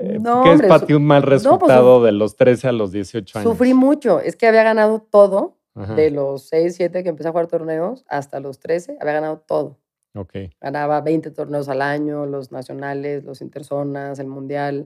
Eh, ¿Qué es para ti un mal pues, resultado de los 13 a los 18 años? Sufrí mucho. Es que había ganado todo, de los 6, 7 que empecé a jugar torneos hasta los 13, había ganado todo. Okay. Ganaba 20 torneos al año, los nacionales, los interzonas, el mundial.